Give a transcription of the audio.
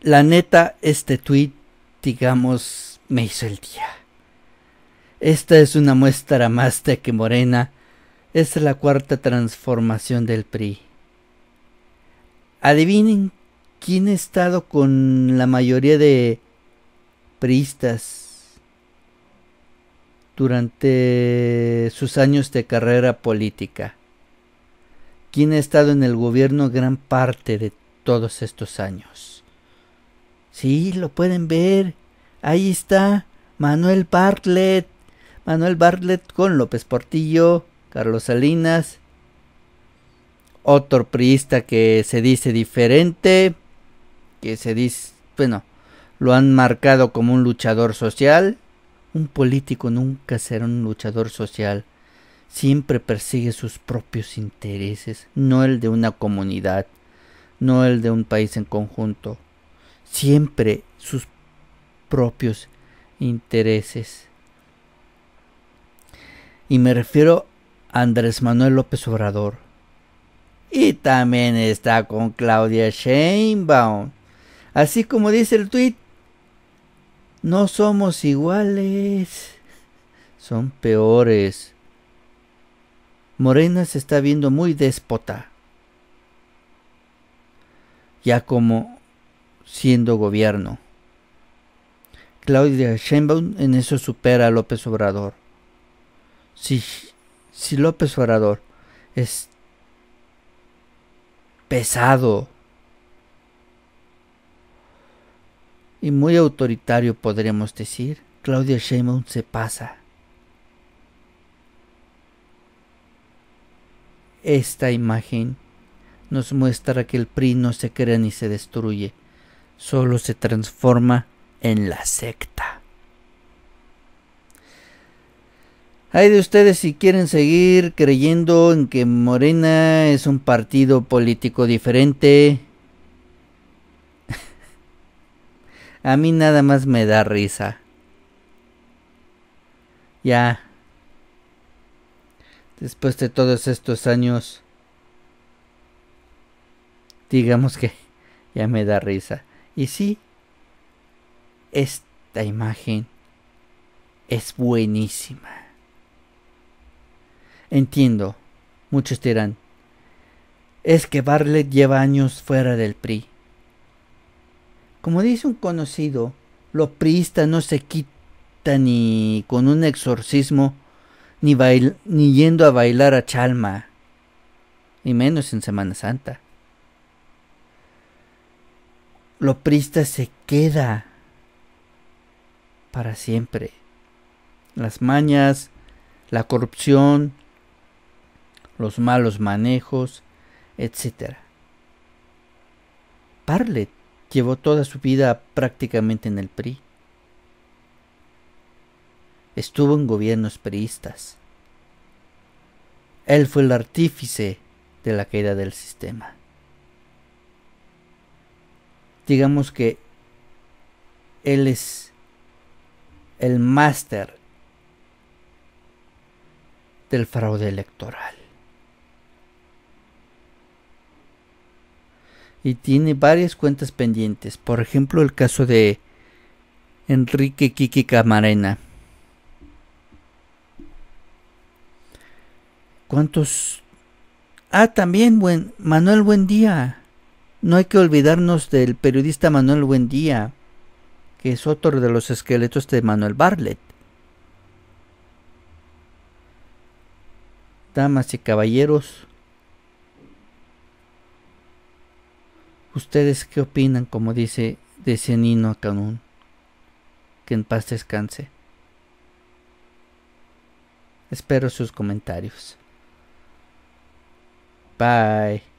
la neta, este tweet, digamos, me hizo el día. Esta es una muestra más de que Morena es la cuarta transformación del PRI. Adivinen quién ha estado con la mayoría de priistas durante sus años de carrera política. Quién ha estado en el gobierno gran parte de todos estos años. Sí, lo pueden ver. Ahí está Manuel Bartlett. Manuel Bartlett con López Portillo, Carlos Salinas, otro priista que se dice diferente, que se dice, bueno, lo han marcado como un luchador social. Un político nunca será un luchador social. Siempre persigue sus propios intereses, no el de una comunidad, no el de un país en conjunto siempre sus propios intereses. Y me refiero a Andrés Manuel López Obrador. Y también está con Claudia Sheinbaum. Así como dice el tuit, no somos iguales, son peores. Morena se está viendo muy déspota. Ya como siendo gobierno. Claudia Sheinbaum en eso supera a López Obrador. Si, si López Obrador es pesado y muy autoritario podríamos decir, Claudia Sheinbaum se pasa. Esta imagen nos muestra que el PRI no se crea ni se destruye, solo se transforma en la secta. Hay de ustedes si quieren seguir creyendo en que Morena es un partido político diferente. A mí nada más me da risa. Ya. Después de todos estos años. Digamos que ya me da risa. Y sí, esta imagen es buenísima. Entiendo, muchos dirán, es que Barlet lleva años fuera del PRI. Como dice un conocido, lo priistas no se quita ni con un exorcismo, ni, bail ni yendo a bailar a Chalma, y menos en Semana Santa. Lo prista se queda para siempre. Las mañas, la corrupción, los malos manejos, etc. Parle llevó toda su vida prácticamente en el PRI. Estuvo en gobiernos priistas. Él fue el artífice de la caída del sistema digamos que él es el máster del fraude electoral. Y tiene varias cuentas pendientes. Por ejemplo, el caso de Enrique Kiki Camarena. ¿Cuántos? Ah, también buen Manuel día no hay que olvidarnos del periodista Manuel Buendía, que es otro de los esqueletos de Manuel Bartlett. Damas y caballeros, ¿ustedes qué opinan, como dice, de a Canún? Que en paz descanse. Espero sus comentarios. Bye.